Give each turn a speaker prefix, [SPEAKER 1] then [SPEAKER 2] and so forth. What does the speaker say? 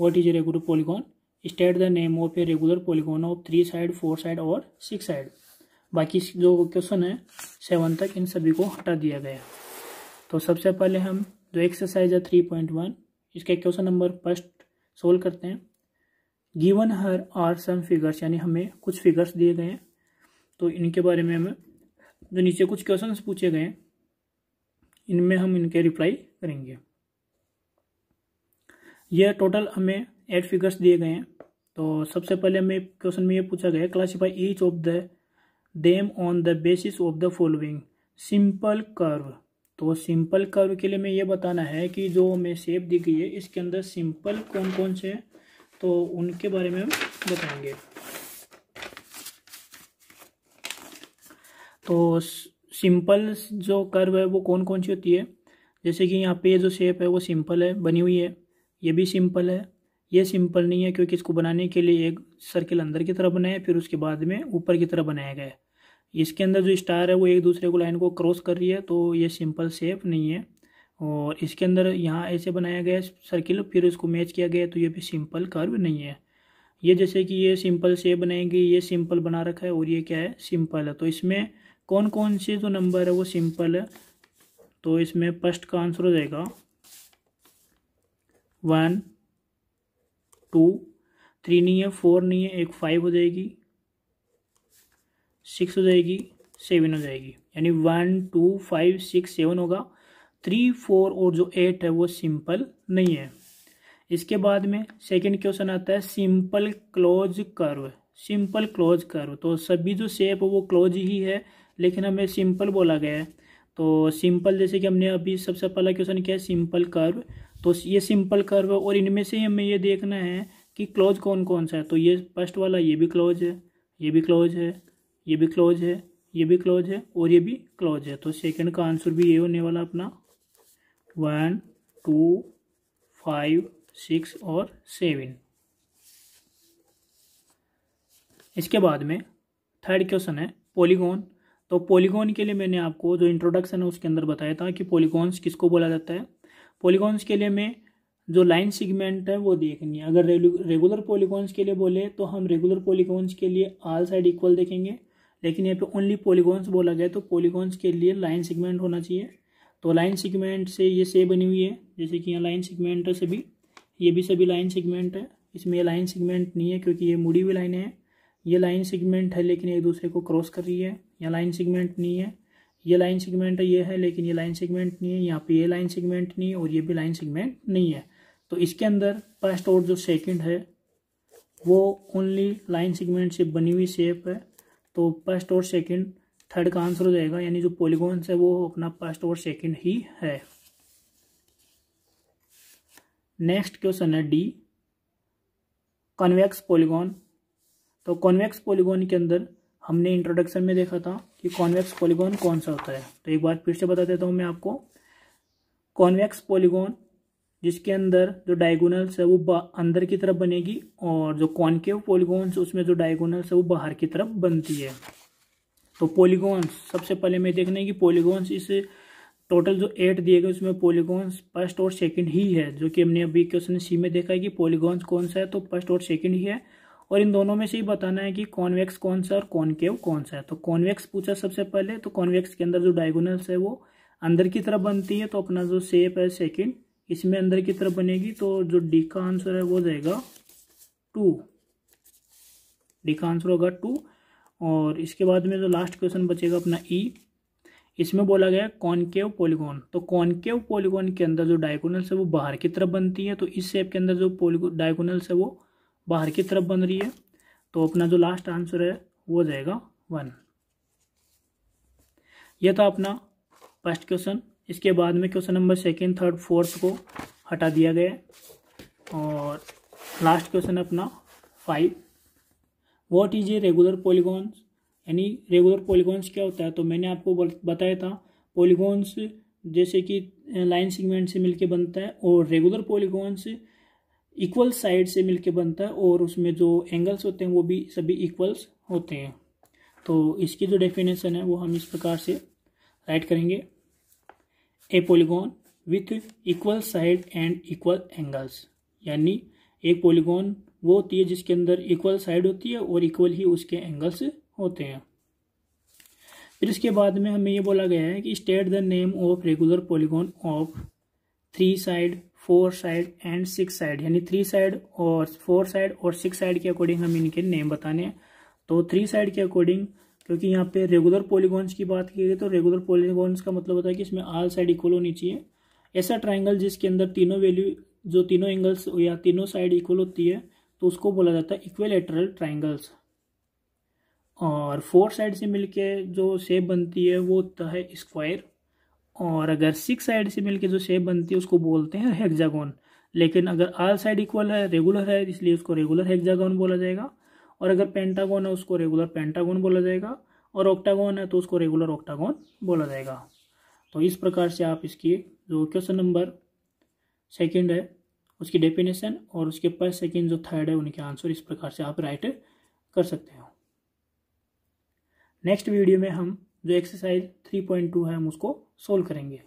[SPEAKER 1] what is a regular polygon state the name of a regular polygon of three side four side और six side बाकी जो question है seven तक इन सभी को हटा दिया गया तो सबसे पहले हम जो एक्सरसाइज है थ्री पॉइंट वन इसके क्वेश्चन नंबर फर्स्ट सोल्व करते हैं given here are some figures यानी हमें कुछ फिगर्स दिए गए हैं तो इनके बारे में हमें जो नीचे कुछ क्वेश्चन पूछे गए हैं इनमें हम इनके रिप्लाई करेंगे ये टोटल हमें एट फिगर्स दिए गए हैं तो सबसे पहले हमें क्वेश्चन में ये पूछा गया classify each of the them on the basis of the following simple curve तो सिंपल कर्व के लिए मैं ये बताना है कि जो हमें शेप दी गई है इसके अंदर सिंपल कौन कौन से हैं तो उनके बारे में हम बताएंगे तो सिंपल जो कर्व है वो कौन कौन सी होती है जैसे कि यहाँ पे जो शेप है वो सिंपल है बनी हुई है ये भी सिंपल है ये सिंपल नहीं है क्योंकि इसको बनाने के लिए एक सर्किल अंदर की तरफ बनाया फिर उसके बाद में ऊपर की तरफ बनाया गया इसके अंदर जो स्टार है वो एक दूसरे को लाइन को क्रॉस कर रही है तो ये सिंपल सेप नहीं है और इसके अंदर यहाँ ऐसे बनाया गया सर्किल फिर इसको मैच किया गया तो ये भी सिंपल कर्व नहीं है ये जैसे कि ये सिंपल सेप बनाएंगे ये सिंपल बना रखा है और ये क्या है सिंपल है तो इसमें कौन कौन से जो नंबर है वो सिंपल है तो इसमें फर्स्ट का आंसर हो जाएगा वन टू थ्री नहीं है फोर नहीं है एक फाइव हो जाएगी सिक्स हो जाएगी सेवन हो जाएगी यानी one two five six seven होगा थ्री फोर और जो एट है वो सिंपल नहीं है इसके बाद में सेकंड क्वेश्चन आता है simple close curve simple close curve तो सभी जो शेप है वो क्लोज ही है लेकिन हमें सिंपल बोला गया है तो सिंपल जैसे कि हमने अभी सबसे पहला क्वेश्चन किया है सिंपल कर्व तो ये सिंपल कर्व है और इनमें से हमें ये देखना है कि क्लोज कौन कौन सा है तो ये फर्स्ट वाला ये भी क्लोज है ये भी क्लोज है ये भी क्लोज है ये भी क्लोज है और ये भी क्लोज है तो सेकंड का आंसर भी ये होने वाला अपना वन टू फाइव सिक्स और सेवन इसके बाद में थर्ड क्वेश्चन है पॉलीगोन तो पॉलीगोन के लिए मैंने आपको जो इंट्रोडक्शन है उसके अंदर बताया था कि पॉलीगोन्स किसको बोला जाता है पॉलीगॉन्स के लिए मैं जो लाइन सिगमेंट है वो देखनी है अगर रेगुलर पॉलीगॉन्स के लिए बोले तो हम रेगुलर पॉलीगॉन्स के लिए आल साइड इक्वल देखेंगे लेकिन यहाँ पे ओनली पॉलीगॉन्स बोला गया तो पॉलीगॉन्स के लिए लाइन सिगमेंट होना चाहिए तो लाइन सिगमेंट से ये से बनी हुई है जैसे कि यहाँ लाइन सिगमेंट है सभी ये भी सभी लाइन सिगमेंट है इसमें लाइन सिगमेंट नहीं है क्योंकि ये मुड़ी हुई लाइन हैं ये लाइन सिगमेंट है लेकिन एक दूसरे को क्रॉस कर रही है यहाँ लाइन सिगमेंट नहीं है ये लाइन सेगमेंट ये है लेकिन ये लाइन सेगमेंट नहीं है यहाँ पे ये लाइन सेगमेंट नहीं है और ये भी लाइन सेगमेंट नहीं है तो इसके अंदर फर्स्ट और जो सेकंड है वो ओनली लाइन सेगमेंट से बनी हुई शेप है तो फर्स्ट और सेकंड थर्ड का आंसर हो जाएगा यानी जो पोलिगोन्स है वो अपना फर्स्ट और सेकेंड ही है नेक्स्ट क्वेश्चन है डी कॉन्वेक्स पोलिगोन तो कॉन्वेक्स पोलिगोन के अंदर हमने इंट्रोडक्शन में देखा था कि कॉन्वेक्स पॉलीगॉन कौन सा होता है तो एक बार फिर से बता देता हूँ मैं आपको कॉन्वेक्स पॉलीगॉन जिसके अंदर जो डायगोनल्स है वो अंदर की तरफ बनेगी और जो कॉन्केव पॉलीगॉन्स उसमें जो डायगोनल्स है वो बाहर की तरफ बनती है तो पॉलीगॉन्स सबसे पहले मैं देखना है कि पॉलीगॉन्स इस टोटल जो एट दिए गए उसमें पॉलीगॉन्स फर्स्ट और सेकंड ही है जो कि हमने अभी क्वेश्चन सी में देखा है कि पॉलीगॉन्स कौन सा है तो फर्स्ट और सेकंड ही है और इन दोनों में से ही बताना है कि कॉन्वेक्स कौन सा और कॉनकेव कौन सा है तो कॉन्वेक्स पूछा सबसे पहले तो कॉन्वेक्स के अंदर जो डायगोनल्स है वो अंदर की तरफ बनती है तो अपना जो सेप है सेकेंड इसमें अंदर की तरफ बनेगी तो जो डी का आंसर है वो जाएगा टू डी का आंसर होगा टू और इसके बाद में जो लास्ट क्वेश्चन बचेगा अपना ई e। इसमें बोला गया कॉनकेव पॉलीगॉन तो कॉनकेव पोलिगोन के अंदर जो डायगोनल्स है वो बाहर की तरफ बनती है तो इस शेप के अंदर जो डायगोनल्स है वो बाहर की तरफ बन रही है तो अपना जो लास्ट आंसर है वो जाएगा वन यह था अपना फर्स्ट क्वेश्चन इसके बाद में question number second third fourth को हटा दिया गया और लास्ट क्वेश्चन अपना five what is a regular polygons यानी रेगुलर पॉलीगॉन्स क्या होता है तो मैंने आपको बताया था पॉलीगॉन्स जैसे कि लाइन सीगमेंट से मिलके बनता है और रेगुलर पॉलीगॉन्स इक्वल साइड से मिलके बनता है और उसमें जो एंगल्स होते हैं वो भी सभी इक्वल्स होते हैं तो इसकी जो डेफिनेशन है वो हम इस प्रकार से राइट करेंगे a polygon with equal side and equal angles यानी एक पॉलीगॉन वो होती है जिसके अंदर इक्वल साइड होती है और इक्वल ही उसके एंगल्स होते हैं फिर इसके बाद में हमें ये बोला गया है कि state the name of regular polygon of three side four side and six side यानी थ्री साइड और फोर साइड और सिक्स साइड के अकॉर्डिंग हम इनके नेम बताने हैं तो थ्री साइड के अकॉर्डिंग क्योंकि यहाँ पे रेगुलर पॉलीगॉन्स की बात की गई तो रेगुलर पॉलीगॉन्स का मतलब होता है कि इसमें आल साइड इक्वल होनी चाहिए ऐसा ट्राइंगल जिसके अंदर तीनों वैल्यू जो तीनों एंगल्स या तीनों साइड इक्वल होती है तो उसको बोला जाता है इक्वेलेटरल ट्राइंगल्स और फोर साइड से मिलके जो शेप बनती है वो होता है स्क्वायर और अगर सिक्स साइड से मिलके जो शेप बनती है उसको बोलते हैं हेक्जागोन लेकिन अगर आल साइड इक्वल है रेगुलर है इसलिए उसको रेगुलर हेक्जागोन बोला जाएगा और अगर पेंटागोन है उसको रेगुलर पेंटागोन बोला जाएगा और ऑक्टागोन है तो उसको रेगुलर ऑक्टागोन बोला जाएगा तो इस प्रकार से आप इसकी जो क्वेश्चन नंबर सेकेंड है उसकी डेफिनेशन और उसके पास सेकेंड जो थर्ड है उनके आंसर इस प्रकार से आप राइट कर सकते हो नेक्स्ट वीडियो में हम जो एक्सरसाइज 3.2 है हम उसको सोल्व करेंगे